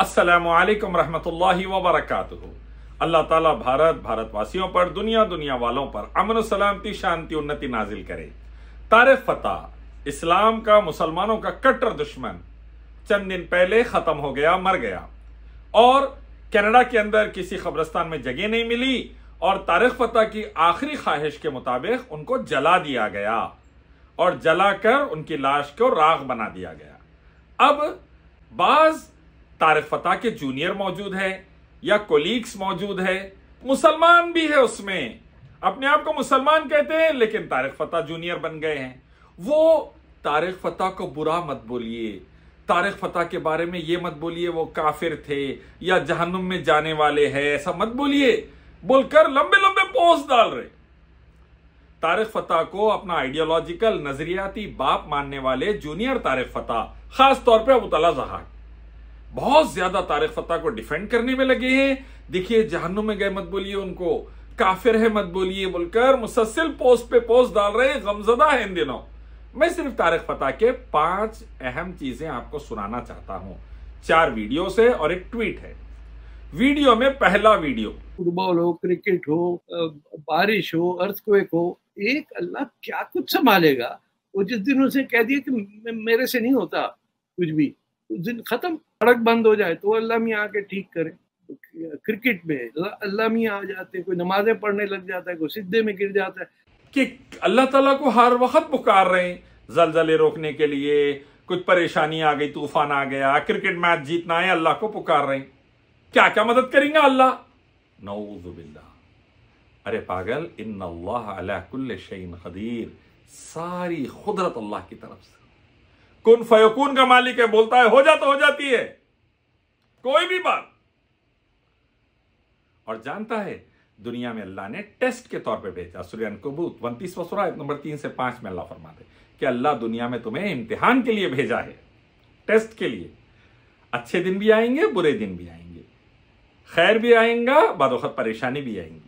असलकम अल्लाह ताला भारत भारतवासियों पर दुनिया दुनिया वालों पर अमन सलामती शांति उन्नति नाजिल करे तारफ फतेह इस्लाम का मुसलमानों का कट्टर दुश्मन चंद दिन पहले ख़त्म हो गया मर गया और कनाडा के अंदर किसी खबरस्तान में जगह नहीं मिली और तारक फतेह की आखिरी ख्वाहिश के मुताबिक उनको जला दिया गया और जलाकर उनकी लाश को राख बना दिया गया अब बाज़ फता के जूनियर मौजूद है या कोलीग्स मौजूद है मुसलमान भी है उसमें अपने आप को मुसलमान कहते हैं लेकिन तारिक फतेह जूनियर बन गए हैं वो तारिक फतेह को बुरा मत बोलिए तारिक फतेह के बारे में ये मत बोलिए वो काफिर थे या जहनुम में जाने वाले हैं ऐसा मत बोलिए बोलकर लंबे लंबे पोस्ट डाल रहे तारिक फतेह को अपना आइडियोलॉजिकल नजरियाती बाप मानने वाले जूनियर तारिक फतेह खासतौर पर अबूतला तला जहाक बहुत ज्यादा तारिक फतेह को डिफेंड करने में लगे हैं देखिए जहन्नुम में गए मत बोलिए उनको काफिर है मत बोलिए बोलकर मुसलसिल पोस्ट पे पोस्ट डाल रहे हैं गमजदा है इन दिनों मैं सिर्फ तारिक फतेह के पांच अहम चीजें आपको सुनाना चाहता हूं चार वीडियो से और एक ट्वीट है वीडियो में पहला वीडियो फुटबॉल हो क्रिकेट हो बारिश हो अर्थक्वेक हो एक अल्लाह क्या कुछ संभालेगा वो जिस दिन उसे कह दिया कि मेरे से नहीं होता कुछ भी खत्म सड़क बंद हो जाए तो अल्लाह मियाँ आके ठीक करे क्रिकेट में अल्लाह मियाँ आ जाते कोई नमाजें पढ़ने लग जाता है कोई सिद्धे में गिर जाता है कि अल्लाह तला को हर वक्त पुकार रहे हैं जलजले रोकने के लिए कुछ परेशानी आ गई तूफान आ गया क्रिकेट मैच जीतना है अल्लाह को पुकार रहे हैं क्या क्या मदद करेंगे अल्लाह नौजुबिल्ला अरे पागल इन अल्लाह कुल्ल शहीन खदीर सारी खुदरत अल्लाह की तरफ से कुन फयकून का मालिक है बोलता है हो जा तो हो जाती है कोई भी बात और जानता है दुनिया में अल्लाह ने टेस्ट के तौर पे भेजा सूर्य कबूत उनतीसवा वसुरा नंबर तीन से पांच में अल्लाह फरमाते कि अल्लाह दुनिया में तुम्हें इम्तिहान के लिए भेजा है टेस्ट के लिए अच्छे दिन भी आएंगे बुरे दिन भी आएंगे खैर भी आएगा बादोखत परेशानी भी आएंगी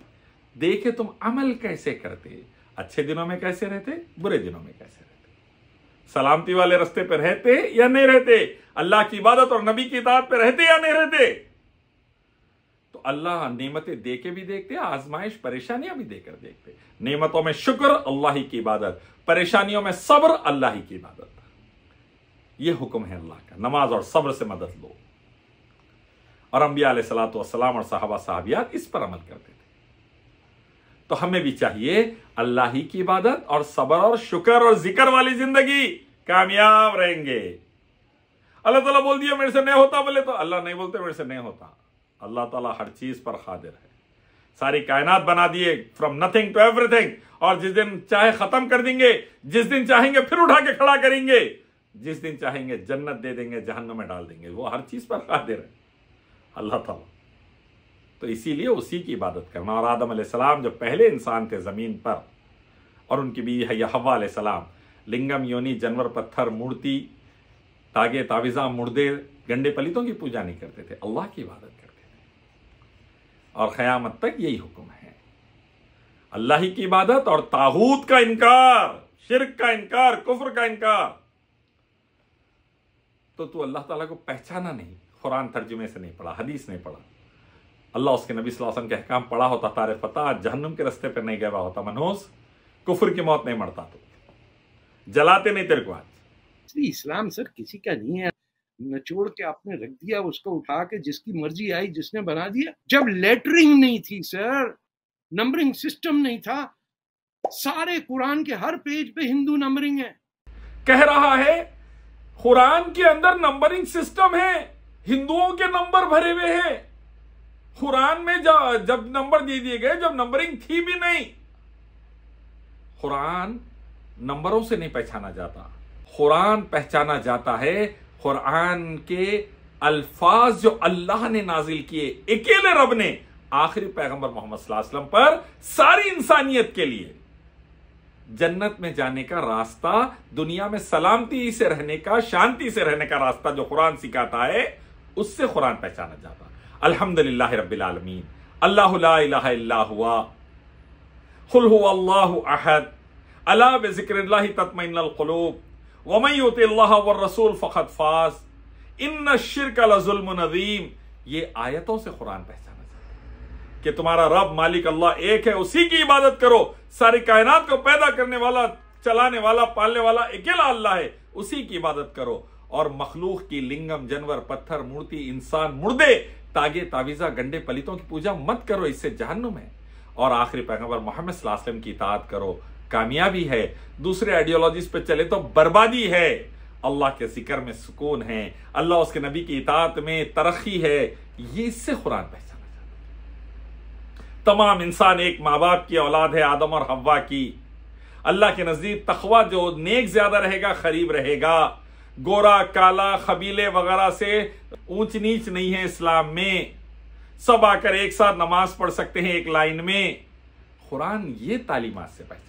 देखे तुम अमल कैसे करते अच्छे दिनों में कैसे रहते बुरे दिनों में कैसे रहते सलामती वाले रस्ते पर रहते या नहीं रहते अल्लाह की इबादत और नबी की इताद पर रहते या नहीं रहते तो अल्लाह नेमतें दे के भी देखते आजमाइश परेशानियां भी देकर देखते नेमतों में शुक्र अल्लाह ही की इबादत परेशानियों में सब्र अल्लाह ही की इबादत यह हुक्म है अल्लाह का नमाज और सब्र से मदद लो और अम्बिया सलात वसलाम और साहबा साहबियात इस पर अमल करते तो हमें भी चाहिए अल्लाह ही की इबादत और सबर और शुक्र और जिक्र वाली जिंदगी कामयाब रहेंगे अल्लाह तला बोल दिया मेरे से नहीं होता बोले तो अल्लाह नहीं बोलते मेरे से नहीं होता अल्लाह तला हर चीज पर हादिर है सारी कायनात बना दिए फ्रॉम नथिंग टू एवरीथिंग और जिस दिन चाहे खत्म कर देंगे जिस दिन चाहेंगे फिर उठा के खड़ा करेंगे जिस दिन चाहेंगे जन्नत दे देंगे जहन्नम में डाल देंगे वो हर चीज पर खादिर है अल्लाह ताला तो इसीलिए उसी की इबादत करना और आदम सलाम जो पहले इंसान थे ज़मीन पर और उनकी बीवी है हवा सलाम लिंगम योनि जानवर पत्थर मूर्ति तागे तावीज़ा मुर्दे गंडे पलितों की पूजा नहीं करते थे अल्लाह की इबादत करते थे और ख़यामत तक यही हुक्म है अल्लाह ही की इबादत और ताहूत का इनकार शिरक का इनकार कुफर का इनकार तो तू अल्लाह ताला को पहचाना नहीं कुरान तर्जुमे से नहीं पढ़ा हदीस नहीं पढ़ा अल्लाह उसके नबी वसल्लम के अहकाम पड़ा होता तार फता जहनम के रस्ते पर नहीं गया होता मनोज कुफर की मौत नहीं मरता तो जलाते नहीं तेरे को आज इस्लाम सर किसी का नहीं है निचोड़ के आपने रख दिया उसको उठा के जिसकी मर्जी आई जिसने बना दिया जब लेटरिंग नहीं थी सर नंबरिंग सिस्टम नहीं था सारे कुरान के हर पेज पे हिंदू नंबरिंग है कह रहा है कुरान के अंदर नंबरिंग सिस्टम है हिंदुओं के नंबर भरे हुए हैं कुरान में जब जब नंबर दे दिए गए जब नंबरिंग थी भी नहीं कुरान नंबरों से नहीं पहचाना जाता कुरान पहचाना जाता है कुरान के अल्फाज जो अल्लाह ने नाजिल किए अकेले रब ने आखिरी पैगंबर मोहम्मद वसल्लम पर सारी इंसानियत के लिए जन्नत में जाने का रास्ता दुनिया में सलामती से रहने का शांति से रहने का रास्ता जो कुरान सिखाता है उससे कुरान पहचाना जाता है अल्हम्दुलिल्लाह रब्बिल आलमीन अल्लाह ला इलाहा इल्ला हुआ खुल हुआ अल्लाह अहद अला बिज़िक्रिल्लाह तत्मइनल कुलूब व मन युति अल्लाह व रसूल फकद फाज इन शिरक लजुल्म नज़ीम ये आयतों से कुरान पहचाना जाता है कि तुम्हारा रब मालिक अल्लाह एक है उसी की इबादत करो सारी कायनात को पैदा करने वाला चलाने वाला पालने वाला अकेला अल्लाह है उसी की इबादत करो और मखलूक की लिंगम जानवर पत्थर मूर्ति इंसान मुर्दे तागे तावीज़ा गंडे पलितों की पूजा मत करो इससे जहनुम है और आखिरी पैगंबर मोहम्मद की इतात करो कामयाबी है दूसरे आइडियोलॉजीज पे चले तो बर्बादी है अल्लाह के जिक्र में सुकून है अल्लाह उसके नबी की इतात में तरक्की है ये इससे कुरान पहचाना जाता है तमाम इंसान एक माँ बाप की औलाद है आदम और हवा की अल्लाह के नज़दीक तखवा जो नेक ज्यादा रहेगा खरीब रहेगा गोरा काला खबीले वगैरह से ऊंच नीच नहीं है इस्लाम में सब आकर एक साथ नमाज पढ़ सकते हैं एक लाइन में कुरान ये तालीमत से पहचान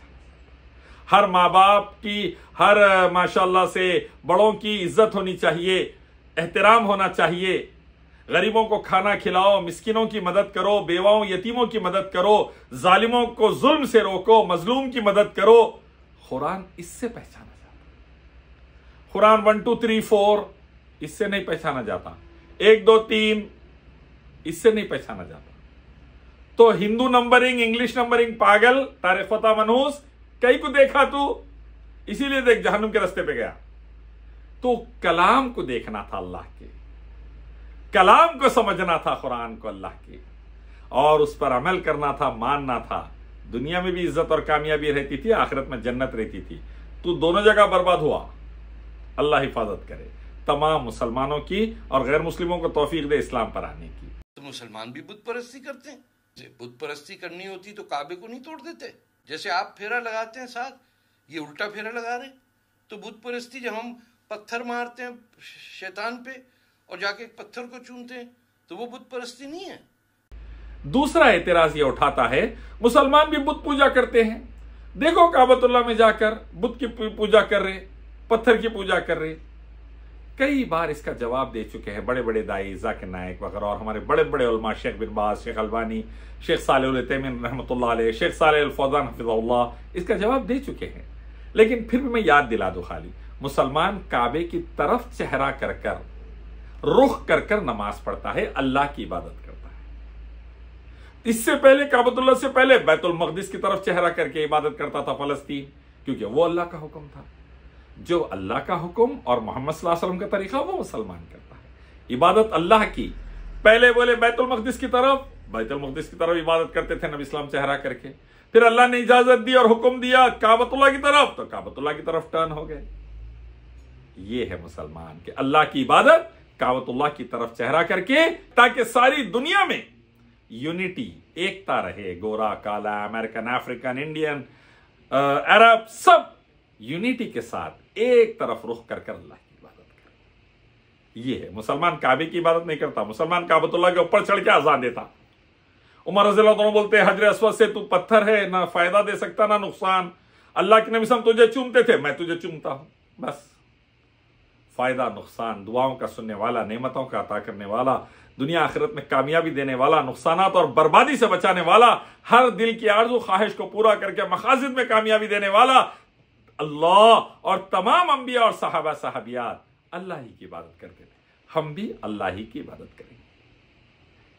हर माँ बाप की हर माशाल्लाह से बड़ों की इज्जत होनी चाहिए एहतराम होना चाहिए गरीबों को खाना खिलाओ मिस्किनों की मदद करो बेवाओं यतीमों की मदद करो जालिमों को जुल्म से रोको मजलूम की मदद करो कुरान इससे पहचान Quran one two three four इससे नहीं पहचाना जाता एक दो तीन इससे नहीं पहचाना जाता तो हिंदू नंबरिंग इंग्लिश नंबरिंग पागल तारे फता मनूस कई को देखा तू इसीलिए देख जहनुम के रस्ते पे गया तो कलाम को देखना था अल्लाह के कलाम को समझना था कुरान को अल्लाह के और उस पर अमल करना था मानना था दुनिया में भी इज्जत और कामयाबी रहती थी आखिरत में जन्नत रहती थी तू तो दोनों जगह बर्बाद हुआ अल्लाह हिफाजत करे तमाम मुसलमानों की और गैर मुस्लिमों को तोफीक दे इस्लाम पर आने की तो मुसलमान भी बुत परस्ती करते हैं बुत परस्ती करनी होती तो काबे को नहीं तोड़ देते जैसे आप फेरा लगाते हैं साथ ये उल्टा फेरा लगा रहे तो बुत परस्ती जब हम पत्थर मारते हैं शैतान पे और जाके एक पत्थर को चूमते हैं तो वो बुत परस्ती नहीं है दूसरा एतराज ये उठाता है मुसलमान भी बुत पूजा करते हैं देखो काबतुल्ला में जाकर बुद्ध की पूजा कर रहे पत्थर की पूजा कर रहे कई बार इसका जवाब दे चुके हैं बड़े बड़े दाई जाकिर नायक वगैरह और हमारे बड़े बड़े उलमा शेख बिन बाज शेख अलवानी शेख साल तमिन रहमत शेख साल फौजान हफिज़ल्ला इसका जवाब दे चुके हैं लेकिन फिर भी मैं याद दिला दू खाली मुसलमान काबे की तरफ चेहरा कर कर रुख कर कर नमाज पढ़ता है अल्लाह की इबादत करता है इससे पहले काबतुल्ला से पहले बैतुल मकदस की तरफ चेहरा करके इबादत करता था फलस्तीन क्योंकि वो अल्लाह का हुक्म था जो अल्लाह का हुक्म और मोहम्मद का तरीका वो मुसलमान करता है इबादत अल्लाह की पहले बोले बैतुल मकदस की तरफ बैतुल मकदस की तरफ इबादत करते थे नबी इस्लाम चेहरा करके फिर अल्लाह ने इजाजत दी और हुक्म दिया काबतुल्ला की तरफ तो काबतुल्ला की तरफ टर्न हो गए ये है मुसलमान के अल्लाह की इबादत काबतुल्ला की तरफ चेहरा करके ताकि सारी दुनिया में यूनिटी एकता रहे गोरा काला अमेरिकन अफ्रीकन इंडियन अरब सब यूनिटी के साथ एक तरफ रुख कर कर अल्लाह की इबादत करे ये है मुसलमान काबे की इबादत नहीं करता मुसलमान काबतुल्ला के ऊपर चढ़ के आजान देता उमर रजील तो बोलते हैं हजर असवद से तू पत्थर है ना फायदा दे सकता ना नुकसान अल्लाह के नबी हम तुझे चूमते थे मैं तुझे चूमता हूं बस फायदा नुकसान दुआओं का सुनने वाला नेमतों का अता करने वाला दुनिया आखिरत में कामयाबी देने वाला नुकसान और बर्बादी से बचाने वाला हर दिल की आरजू ख्वाहिश को पूरा करके मकाजिद में कामयाबी देने वाला अल्लाह और तमाम अम्बिया और साहबा साहबियात अल्लाह ही की इबादत करते थे हम भी अल्लाह ही की इबादत करेंगे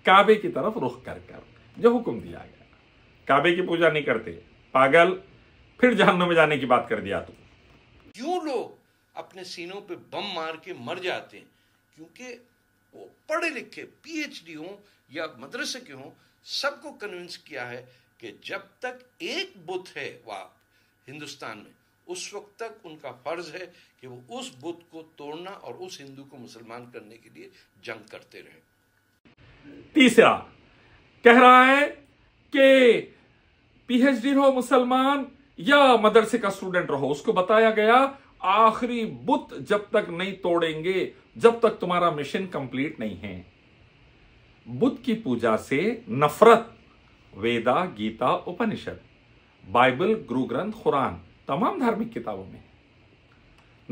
काबे की तरफ रुख कर कर जो हुक्म दिया गया काबे की पूजा नहीं करते पागल फिर जहन्नम में जाने की बात कर दिया तू क्यों लोग अपने सीनों पे बम मार के मर जाते हैं क्योंकि वो पढ़े लिखे पीएचडी हो या मदरसे के हों सबको कन्विंस किया है कि जब तक एक बुत है वाह हिंदुस्तान में उस वक्त तक उनका फर्ज है कि वो उस बुद्ध को तोड़ना और उस हिंदू को मुसलमान करने के लिए जंग करते रहे तीसरा कह रहा है कि पीएचडी हो मुसलमान या मदरसे का स्टूडेंट रहो उसको बताया गया आखिरी बुत जब तक नहीं तोड़ेंगे जब तक तुम्हारा मिशन कंप्लीट नहीं है बुद्ध की पूजा से नफरत वेदा गीता उपनिषद बाइबल गुरु ग्रंथ कुरान तमाम धार्मिक किताबों में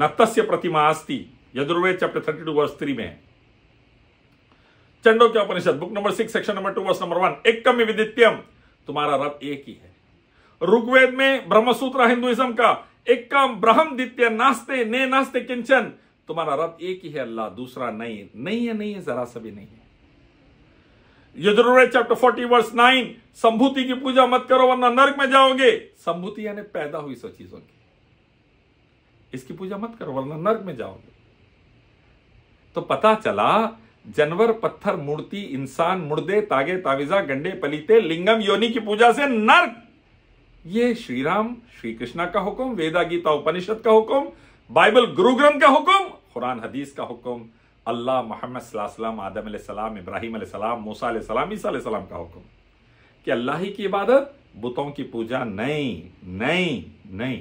नत्स्य प्रतिमा आस्ती Yajurveda chapter thirty two verse three में चंडो के Upanishad book number six section number two verse number one एक कम विदित्यम तुम्हारा रब एक ही है ऋग्वेद में ब्रह्मसूत्र हिंदुइज्म का एक एकम ब्रह्म दित्य नास्ते ने नास्ते किंचन तुम्हारा रब एक ही है अल्लाह दूसरा नहीं नहीं है नहीं है जरा सभी नहीं है Yajurveda chapter forty verse nine संभूति की पूजा मत करो वरना नरक में जाओगे संभूति यानी पैदा हुई सब चीजों की इसकी पूजा मत करो वरना नर्क में जाओगे तो पता चला जानवर पत्थर मूर्ति इंसान मुर्दे तागे ताविजा गंडे पलीते लिंगम योनि की पूजा से नर्क ये श्री राम श्री कृष्णा का हुक्म वेदा गीता उपनिषद का हुक्म बाइबल गुरु ग्रंथ का हुक्म कुरान हदीस का हुक्म अल्लाह मोहम्मद आदम सलाम इब्राहिम सलाम मूसा सलाम ईसा सलाम का हुक्म कि अल्लाह ही की इबादत बुतों की पूजा नहीं नहीं नहीं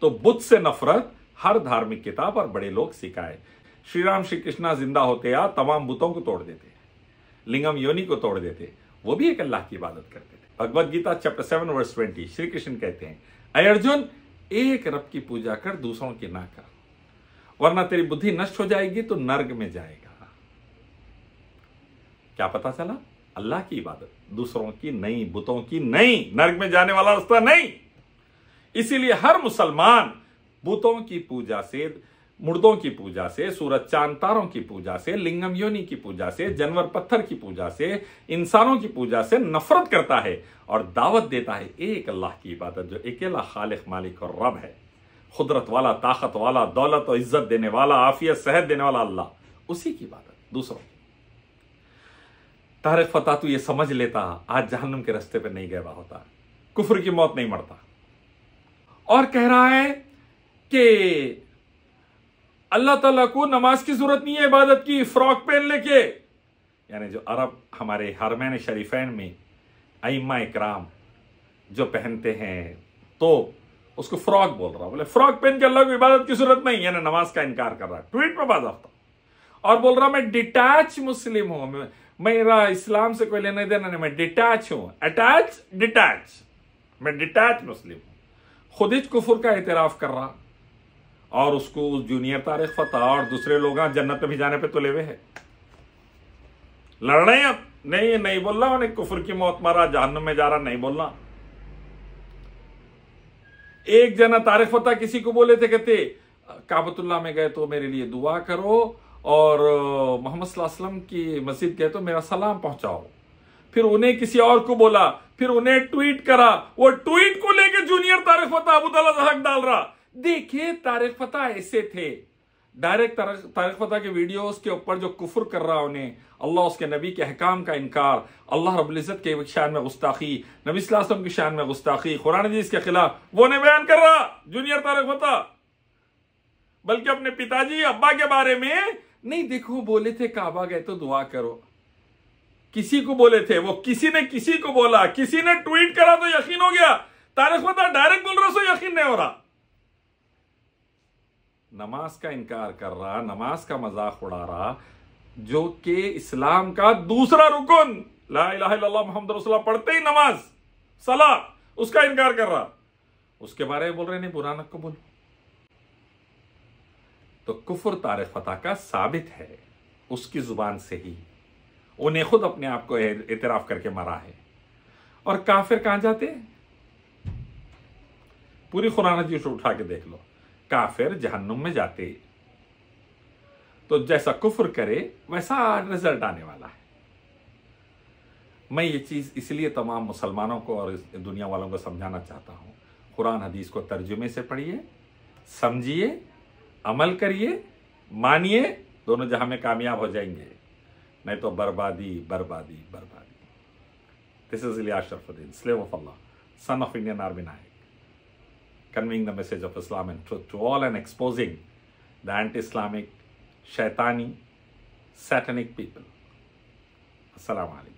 तो बुत से नफरत हर धार्मिक किताब और बड़े लोग सिखाए श्री राम श्री कृष्णा जिंदा होते या तमाम बुतों को तोड़ देते लिंगम योनि को तोड़ देते वो भी एक अल्लाह की इबादत करते थे Bhagavad Gita chapter seven verse twenty Shri Krishna कहते हैं अर्जुन एक रब की पूजा कर दूसरों की ना कर वरना तेरी बुद्धि नष्ट हो जाएगी तो नर्ग में जाएगा क्या पता चला अल्लाह की इबादत दूसरों की नहीं बुतों की नहीं नर्ग में जाने वाला रास्ता नहीं इसीलिए हर मुसलमान बुतों की पूजा से मुर्दों की पूजा से सूरज चांद तारों की पूजा से लिंगम योनि की पूजा से जानवर पत्थर की पूजा से इंसानों की पूजा से नफरत करता है और दावत देता है एक अल्लाह की इबादत जो अकेला खालिक मालिक और रब है कुदरत वाला ताकत वाला दौलत और इज्जत देने वाला आफियत सेहत देने वाला अल्लाह उसी की है दूसरों की तारक फता तू ये समझ लेता आज जहनम के रस्ते पर नहीं गया होता कुफर की मौत नहीं मरता और कह रहा है कि अल्लाह तला को नमाज की जरूरत नहीं है इबादत की फ्रॉक पहन लेके यानी जो अरब हमारे हरमैन शरीफैन में आईमा इकराम जो पहनते हैं तो उसको फ्रॉक बोल रहा बोले फ्रॉक पहन के अल्लाह को इबादत की जरूरत नहीं है ना नमाज का इनकार कर रहा है ट्वीट में बाजाफ्ता और बोल रहा मैं डिटैच मुस्लिम हूं मेरा इस्लाम से कोई लेना देना नहीं मैं डिटैच हूं अटैच डिटैच मैं डिटैच मुस्लिम हूं खुद ही कुफुर का एतराफ कर रहा और उसको उस जूनियर तारीख फतेह और दूसरे लोग जन्नत में भी जाने पर तुले हुए हैं लड़ रहे हैं नहीं नहीं बोल रहा उन्हें कुफुर की मौत मारा जहनम में जा रहा नहीं बोल रहा एक जना तारिक फतेह किसी को बोले थे कहते काबतुल्ला में गए तो मेरे लिए दुआ करो और मोहम्मद वसल्लम की मस्जिद गए तो मेरा सलाम पहुंचाओ फिर उन्हें किसी और को बोला फिर उन्हें ट्वीट करा वो ट्वीट को लेकर जूनियर तारिक फतेह अबूदल हक डाल रहा देखिए तारिक फतेह ऐसे थे डायरेक्ट तारीख फतह के वीडियोस के ऊपर जो कुफर कर रहा उन्हें अल्लाह उसके नबी के अहकाम का इनकार अल्लाह रबुल्ज़त के शान में गुस्ताखी नबी वसम की शान में गुस्ताखी कुरान हदीस के खिलाफ वो नहीं बयान कर रहा जूनियर तारीख फतह बल्कि अपने पिताजी अब्बा के बारे में नहीं देखो बोले थे काबा गए तो दुआ करो किसी को बोले थे वो किसी ने किसी को बोला किसी ने ट्वीट करा तो यकीन हो गया तारीख फतह डायरेक्ट बोल रहा सो यकीन नहीं हो रहा नमाज का इनकार कर रहा नमाज का मजाक उड़ा रहा जो कि इस्लाम का दूसरा रुकन मोहम्मद रसुल्ला पढ़ते ही नमाज सलाह उसका इनकार कर रहा उसके बारे में बोल रहे नहीं बुरा को तो कुफर तार फता का साबित है उसकी जुबान से ही उन्हें खुद अपने आप को एतराफ करके मारा है और काफिर कहां जाते पूरी खुराना जी उठा के देख लो काफिर जहन्नुम में जाते तो जैसा कुफर करे वैसा रिजल्ट आने वाला है मैं ये चीज़ इसलिए तमाम मुसलमानों को और दुनिया वालों को समझाना चाहता हूं कुरान हदीस को तर्जुमे से पढ़िए समझिए अमल करिए मानिए दोनों जहां में कामयाब हो जाएंगे नहीं तो बर्बादी बर्बादी बर्बादी दिस इज लिया अशरफुद्दीन स्लेम ऑफ अल्लाह son of Indian army Naik conveying the message of Islam and truth to all and exposing the anti-Islamic, shaitani, satanic people. Assalamu alaikum.